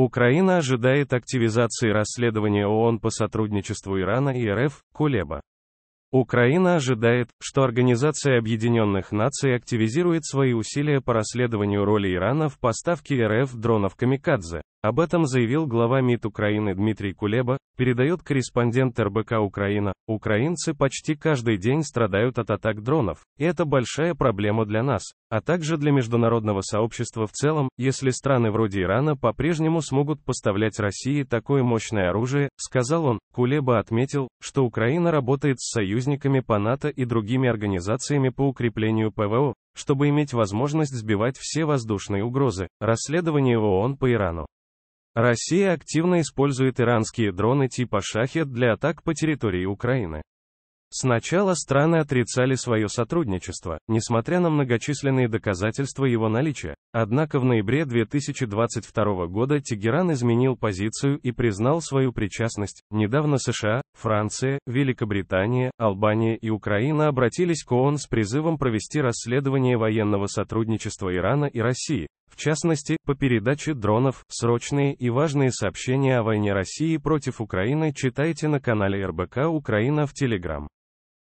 Украина ожидает активизации расследования ООН по сотрудничеству Ирана и РФ, Кулеба. Украина ожидает, что Организация Объединенных Наций активизирует свои усилия по расследованию роли Ирана в поставке РФ дронов «Камикадзе». Об этом заявил глава МИД Украины Дмитрий Кулеба, передает корреспондент РБК Украина. Украинцы почти каждый день страдают от атак дронов, и это большая проблема для нас, а также для международного сообщества в целом, если страны вроде Ирана по-прежнему смогут поставлять России такое мощное оружие, сказал он. Кулеба отметил, что Украина работает с союзниками по НАТО и другими организациями по укреплению ПВО, чтобы иметь возможность сбивать все воздушные угрозы. Расследование ООН по Ирану. Россия активно использует иранские дроны типа «Шахет» для атак по территории Украины. Сначала страны отрицали свое сотрудничество, несмотря на многочисленные доказательства его наличия. Однако в ноябре 2022 года Тегеран изменил позицию и признал свою причастность. Недавно США, Франция, Великобритания, Албания и Украина обратились к ООН с призывом провести расследование военного сотрудничества Ирана и России, в частности, по передаче дронов, срочные и важные сообщения о войне России против Украины читайте на канале РБК Украина в Телеграм.